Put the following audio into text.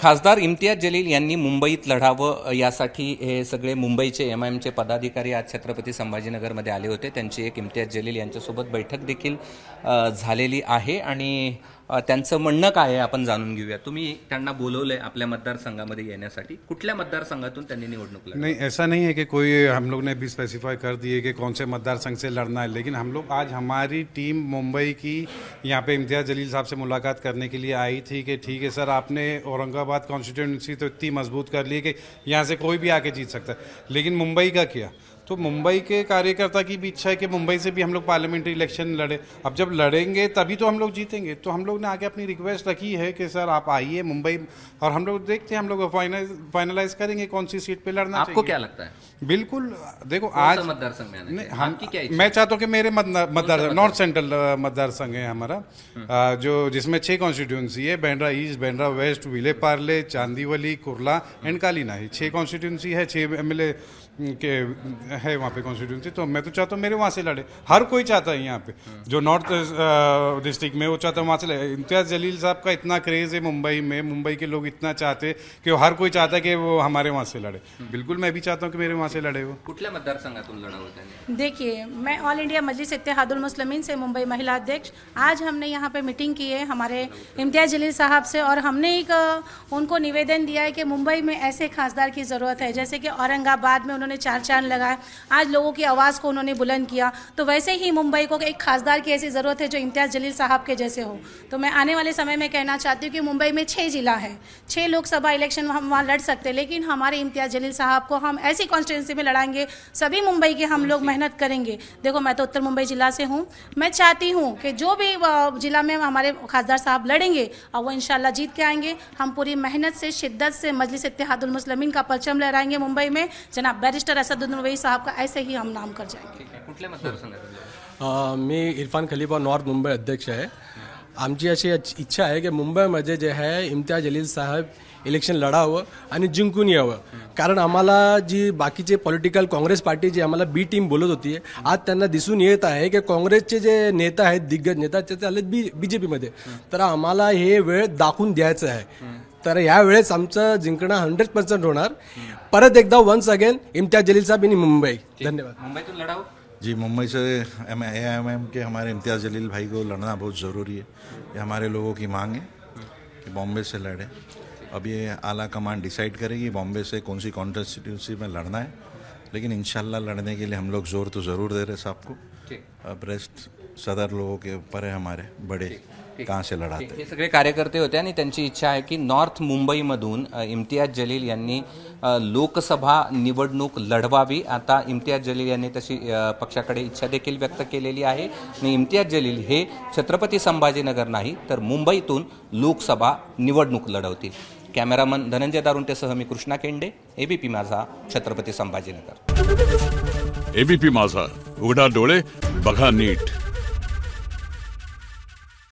खासदार इम्तियाज जलील यांनी मुंबईत लढावं यासाठी हे सगळे मुंबईचे एम आय एमचे पदाधिकारी आज छत्रपती संभाजीनगरमध्ये आले होते त्यांची एक इम्तियाज जलील यांच्यासोबत बैठक देखील झालेली आहे आणि त्यांचं म्हणणं काय आहे आपण जाणून घेऊया तुम्ही त्यांना बोलवलं आहे आपल्या मतदारसंघामध्ये येण्यासाठी कुठल्या मतदारसंघातून त्यांनी निवडणूक नाही ऐसा नाही है की कोई हम लोग ने भी स्पेसिफाई कर दिए कि कौन से मतदारसंघ से लड़ना है लेकिन हम लोग आज हमारी टीम मुंबई की यहाँ पे इम्तियाज जलील साहब से मुलाकात करने के लिए आई थी कि ठीक है सर आपने औरंग औरंगाबाद कॉन्स्टिट्यूंसी तो इतनी मजबूत कर ली कि यहाँ से कोई भी आके जीत सकता है लेकिन मुंबई का क्या तो मुंबई के कार्यकर्ता की भी इच्छा है कि मुंबई से भी हम लोग पार्लियामेंट्री इलेक्शन लड़े अब जब लड़ेंगे तभी तो हम लोग जीतेंगे तो हम लोग ने आगे अपनी रिक्वेस्ट रखी है कि सर आप आइए मुंबई और हम लोग देखते हैं हम लोग फाइनलाइज करेंगे कौन सी सीट पे लड़ना आपको क्या लगता है बिल्कुल देखो आज मतदार संघ मैं चाहता हूँ कि मेरे मतदार नॉर्थ सेंट्रल मतदार संघ है हमारा हम्म। जो जिसमें छह कॉन्स्टिट्यूंसी है Bandra east Bandra west Vile Parle Chandivali Kurla and Kalina छह कॉन्स्टिट्यूंसी है छह एम के है वहाँ पे कॉन्स्टिट्यूंसी तो मैं तो चाहता हूँ मेरे वहाँ से लड़े हर कोई चाहता है यहाँ पे जो नॉर्थ डिस्ट्रिक्ट uh, में वो चाहता है वहाँ से लड़े इम्तियाज़ जलील साहब का इतना क्रेज़ है मुंबई में मुंबई के लोग इतना चाहते कि हर कोई चाहता है कि वो हमारे वहाँ से लड़े बिल्कुल मैं भी चाहता हूँ कि मेरे वहाँ से लड़े वो कुठल्या मतदारसंघातून होता देखिए मैं ऑल इंडिया मजलिस इतिहादुल मुस्लिमीन से मुंबई महिला अध्यक्ष आज हमने यहाँ पे मीटिंग की है हमारे इम्तियाज़ जलील साहब से और हमने एक uh, उनको निवेदन दिया है कि मुंबई में ऐसे खासदार की ज़रूरत है जैसे कि औरंगाबाद में उन्होंने चार चांद लगाए आज लोगों की आवाज़ को उन्होंने बुलंद किया तो वैसे ही मुंबई को एक खासदार की ऐसी ज़रूरत है जो इम्तियाज़ जलील साहब के जैसे हो तो मैं आने वाले समय में कहना चाहती हूँ कि मुंबई में छः जिला है छः लोकसभा इलेक्शन हम वहाँ लड़ सकते लेकिन हमारे इम्तियाज़ जलील साहब को हम ऐसी कॉन्स्टिट्यूंसी में लड़ाएंगे सभी मुंबई के हम लोग मेहनत करेंगे देखो मैं तो उत्तर मुंबई जिला से हूँ मैं चाहती हूँ कि जो भी जिला में हमारे खासदार साहब लड़ेंगे और वो इंशाल्लाह जीत के आएंगे हम पूरी मेहनत से शिद्दत से मजलिस इतिहादुलमसलमिन का परचम लहराएंगे मुंबई में जनाब बैरिस्टर असदुद्दीन साहब साहब ऐसे ही हम नाम कर जाएंगे मी इरफान खलीफा नॉर्थ मुंबई अध्यक्ष आहे आमची अशी इच्छा आहे की मुंबईमध्ये जे आहे इम्तियाज अलील साहेब इलेक्शन लढावं आणि जिंकून यावं कारण आम्हाला जी बाकीचे पॉलिटिकल काँग्रेस पार्टी जी आम्हाला बी टीम बोलत होती आज त्यांना दिसून येत आहे की काँग्रेसचे जे नेता आहेत दिग्गज नेता ते आले बी बी जे पीमध्ये तर आम्हाला हे वेळ दाखवून द्यायचं आहे तर वेळेस आमचं जिंकणं हंड्रेड पर्सेंट होणार परत एकदा वन्स अगेन इम्तियाज जलील साहब इन मुंबई धन्यवाद मुंबई तो लड़ाओ जी मुंबई से एम ए एम एम के हमारे इम्तियाज़ जलील भाई को लड़ना बहुत ज़रूरी है ये हमारे लोगों की मांग है कि बॉम्बे से लड़े अब ये आला कमान डिसाइड करेगी बॉम्बे से कौन सी कॉन्स्टिट्यूंसी में लड़ना है लेकिन इन लड़ने के लिए हम लोग ज़ोर तो ज़रूर दे रहे साहब को अब रेस्ट सदर लोगों के ऊपर है हमारे बड़े कहाँ से लड़ाते हे सगळे कार्यकर्ते होते आणि त्यांची इच्छा आहे की नॉर्थ मुंबईमधून इम्तियाज जलील यांनी लोकसभा निवडणूक लढवावी आता इम्तियाज जलील यांनी तशी पक्षाकडे इच्छा देखील व्यक्त केलेली आहे आणि इम्तियाज जलील हे छत्रपती संभाजीनगर नाही तर मुंबईतून लोकसभा निवडणूक लढवतील कॅमेरामन धनंजय दारुंटेसह मी कृष्णा केंडे एबीपी माझा छत्रपती संभाजीनगर एबीपी माझा उघडा डोळे बघा नीट